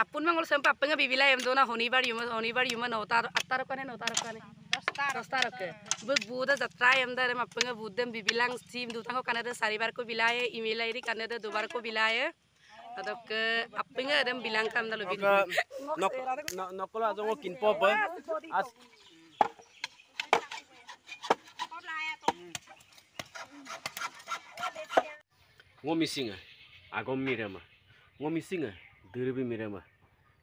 अपन मंगल सब अपन का बीबीला एम दोना ना होनी बार युमन होनी बार युमन होता अत्ता रखा ने नोता रखा ने दस्ता रखे बुध बुध जत्रा एम दर अपन का बुध दम बीबीलांग सीम दूतांग को कने दे सारी बार को बिलाए ईमेल आईडी कने दे दोबार को बिलाए अदक अपन का दम बिलांग का हमदा लोबी नकल आज वो किन पॉप आज वो मिसिंग है आगम मिरेमा वो मिसिंग है দুর্বি মিরমা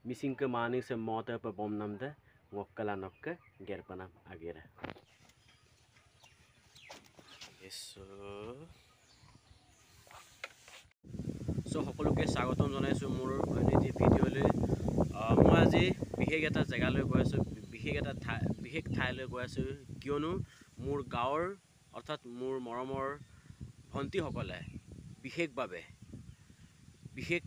মিসিং কে মানুষ সে মত বোম নাম দে মকলা নক গেরপনাম আগের সো সকলকে স্বাগত জানাইছো মোর নিজে ভিডিওলে মই আজি বিশেষ একটা জায়গালে গৈ আছো বিশেষ একটা ঠাই বিশেষ ঠাইলে গৈ আছো কিয়নো মোর গাঁর অর্থাৎ মোর মরমর ভন্টি সকলে বিশেষভাবে বিশেষ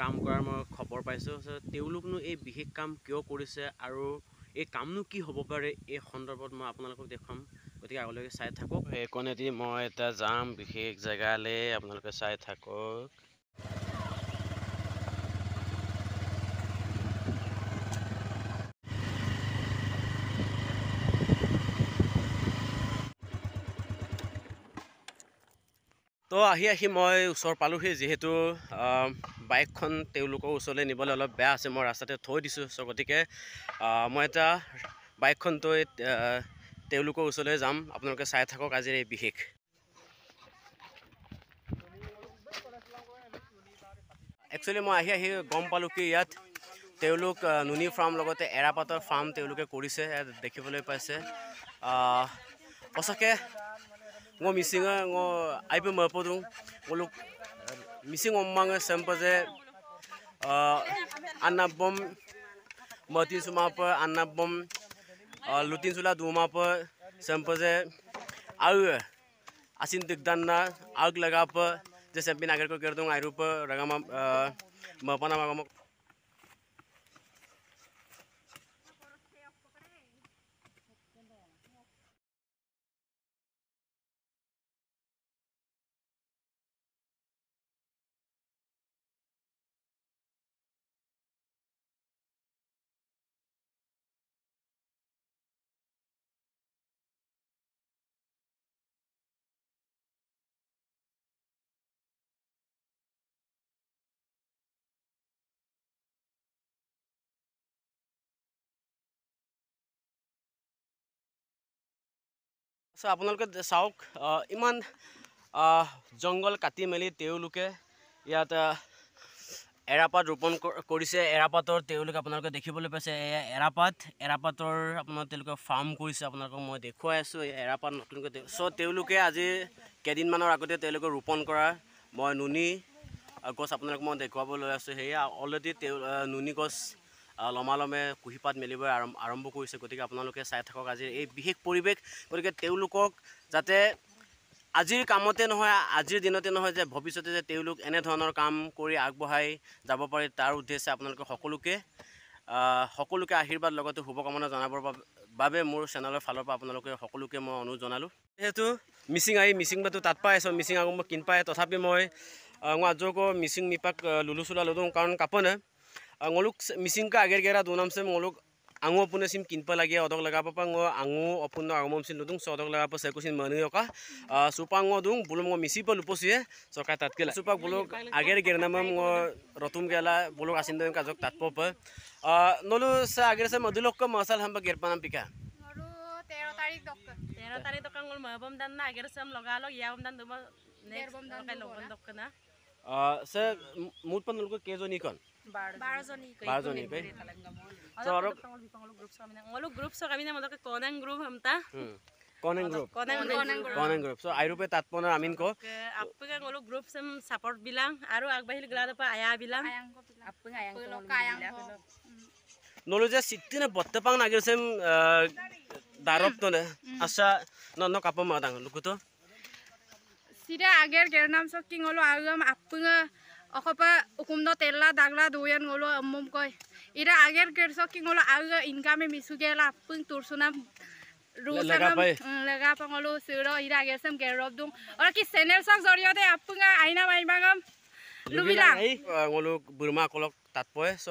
কাম কৰাৰ মই খবৰ পাইছোঁ তেওঁলোকনো এই বিশেষ কাম কিয় কৰিছে আৰু এই কামনো কি হ'ব পাৰে এই সন্দৰ্ভত মই আপোনালোকক দেখুৱাম গতিকে আগলৈকে চাই থাকক সেইকণেদি মই এটা যাম বিশেষ জেগালৈ আপোনালোকে চাই থাকক তো আহি আহি মই ওচৰ পালোহি যিহেতু বাইকখন তেওঁলোকৰ ওচৰলৈ নিবলৈ অলপ বেয়া আছে মই ৰাস্তাতে থৈ দিছোঁ চ' গতিকে মই এটা বাইকখন থৈ তেওঁলোকৰ ওচৰলৈ যাম আপোনালোকে চাই থাকক আজি এই বিশেষ একচুৱেলি মই আহি আহি গম পালোঁ কি ইয়াত তেওঁলোক নুনি ফাৰ্ম লগতে এৰাপাতৰ ফাৰ্ম তেওঁলোকে কৰিছে দেখিবলৈ পাইছে সঁচাকৈ মই মিচিঙৰ মই আই পি মই পদোঁ বোলো mising omang sempaze uh, anabom matin sumapa anabom uh, lutin sula dumapa sempaze au asin tegdan na ag lagapa jesempin agar ko kerdung airupa ragama uh, mapana magamok চ' আপোনালোকে চাওক ইমান জংঘল কাটি মেলি তেওঁলোকে ইয়াত এৰাপাত ৰোপণ কৰিছে এৰাপাতৰ তেওঁলোকে আপোনালোকে দেখিবলৈ পাইছে এয়া এৰাপাত এৰাপাতৰ আপোনাৰ তেওঁলোকে ফাৰ্ম কৰিছে আপোনালোকক মই দেখুৱাই আছোঁ এই এৰাপাত নতুনকৈ চ' তেওঁলোকে আজি কেইদিনমানৰ আগতে তেওঁলোকে ৰোপণ কৰা মই নুনি গছ আপোনালোকক মই দেখুৱাবলৈ আছোঁ সেয়া অলৰেডি তেওঁ নুনি গছ লমালমে কুঁহিপাত মেলিবলৈ আৰম্ভ কৰিছে গতিকে আপোনালোকে চাই থাকক আজিৰ এই বিশেষ পৰিৱেশ গতিকে তেওঁলোকক যাতে আজিৰ কামতে নহয় আজিৰ দিনতে নহয় যে ভৱিষ্যতে যে তেওঁলোক এনেধৰণৰ কাম কৰি আগবঢ়াই যাব পাৰি তাৰ উদ্দেশ্যে আপোনালোকে সকলোকে সকলোকে আশীৰ্বাদ লগতে শুভকামনা জনাবৰ বাবে মোৰ চেনেলৰ ফালৰ পৰা আপোনালোকে সকলোকে মই অনুৰোধ জনালোঁ যিহেতু মিচিং আহি মিচিং বাতো তাত পাই আছো মিচিং আগৰ মই কিন পায় তথাপি মই মই আজিকো মিচিং মিপাক লুলু চোলা লোদো কাৰণ কাপোৰ নাই অঙলুক মিচিংক আগের গেরা দুনাম সে অঙলুক আঙু আপুনে সিম কিনপ লাগে অদক লাগাব পাঙ আঙু আপুন আগমম সিন লুদুং সদক লাগাব সে কুসিন মানি ওকা সুপাং দুং বুলম মিসি পল উপসিয়ে সকা তাত গেলা সুপাক বুলক আগের গেরনাম রতুম গেলা বুলক আসিন দয়ং কাজক তাতপ প নলু সে আগের সে মধুলক ক মাসাল হাম গেরপানাম পিকা মুঠ পানী কেইজনী কণ আগৰ কিং হলো আৰু আপোনাৰ অকপা উকুম তেলা দাগলা দুয়েন গলো অম্মম কয় ইরা আগের গেরস কি গলো আগে ইনকামে মিশু গেলা আপুং তোরসুনা রুসানাম লাগা পঙ্গলো সুর ইরা আগের সম গেরব দুং অর কি চ্যানেল সং জরিয়তে আপুং আইনা মাইমাগম লুবিলা এই গলো বুরমা কলক তাৎপয় স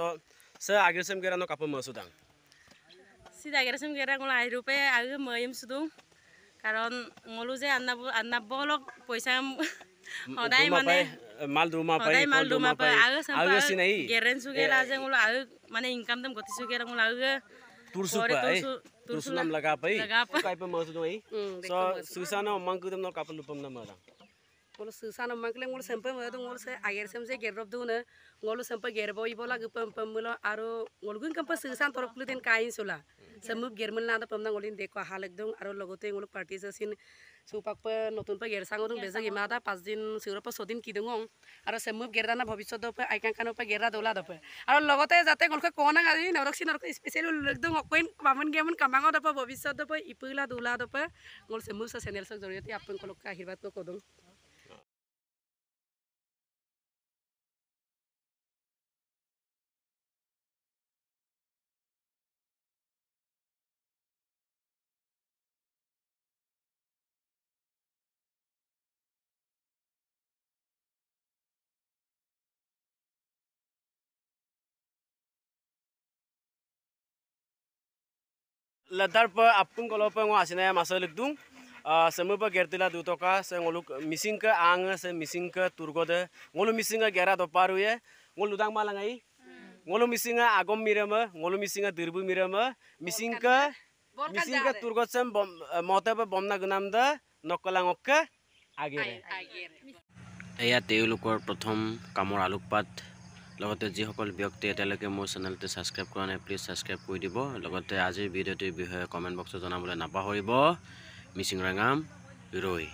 স আগের সম গেরানো কাপ মসুদাং সি আগের সম গেরা গলো আইরুপে আগে মইম সুদুং কারণ গলো যে আন্না আন্না বলক পয়সা সদায় মানে ಮಾಲ್ದೂಮ ಪೈ ಮಾಲ್ದೂಮ ಪೈ ಆಗ ಯೋಸಿನೈ ಗೆರೆನ್ ಸುಗೆಲ ಆಜಂಗುಲ ಆಗ ಮನೆ ಇನ್ಕಮ್ ದಮ್ ಗೊತ್ತಿ ಸುಗೆಲ ಮುಲ ಆಗ ತುರ್ಸು ಪೈ ತುರ್ಸು ನಮ್ ಲಗಾ ಪೈ ಕೈ ಪೈ ಮೌಸು ದೋಯಿ ಸೊ ಸುಸಾನ ಮಂಕು ದಮ್ ನೋ ಕಾಪಲ್ ಲುಪಂ ನಮ ರಾ ngolo susana mangkle ngolo sampai mo ngolo se ayer samse gerrob dune ngolo sampai gerbo ibola gupam pamula aro ngolo gun kampa susan torok lu den kain sula চামুক গেৰমেল নাই পামদাং গলি দেখুৱা হাল একদম আৰু লগতে এওঁলোক পাৰ্টিছ আছিল চৌপাক নতুন পৰা গেৰ চাং বেজাক ইমান এটা পাঁচদিন চিঞৰ পৰা ছদিন কি দোঙো আৰু চামুক গেৰা না ভৱিষ্যত দপে আইকান কাণৰ পৰা গেৰা দৌলা দপে আৰু লগতে যাতে এওঁলোকে কওঁ না আজি নৰকচিন স্পেচিয়েল একদম অকণ বামুণ গেমন কামাং দপে ভৱিষ্যত দপে ইপুলা দৌলা দপে এওঁলোক চামুক চেনেলছৰ জৰিয়তে আপোনালোকে আশীৰ্বাদ কৰোঁ লেডাৰ পৰা আপোন কলৰ পৰা আছিনে মাছৰ লিখদুং চেমুৰ পৰা গেৰতিলা দুটকা চলুক মিচিংক আং আছে মিচিংক তুৰ্গদে গলু মিচিংক গেৰা দপাৰুৱে গলু দুদাং মা লাঙাই গলু মিচিঙে আগম মিৰেম গলু মিচিঙে দুৰ্বু মিৰেম মিচিংক মিচিংক তুৰ্গত চেম মতে বমনা গুনাম দে নকলাঙক আগেৰে এয়া তেওঁলোকৰ প্ৰথম কামৰ আলোকপাত লগতে যিসকল ব্যক্তি এতিয়ালৈকে মোৰ চেনেলটো ছাবস্ক্ৰাইব কৰা নাই প্লিজ ছাবস্ক্ৰাইব কৰি দিব লগতে আজিৰ ভিডিঅ'টিৰ বিষয়ে কমেণ্ট বক্সত জনাবলৈ নাপাহৰিব মিচিং ৰেঙাম ৰৈ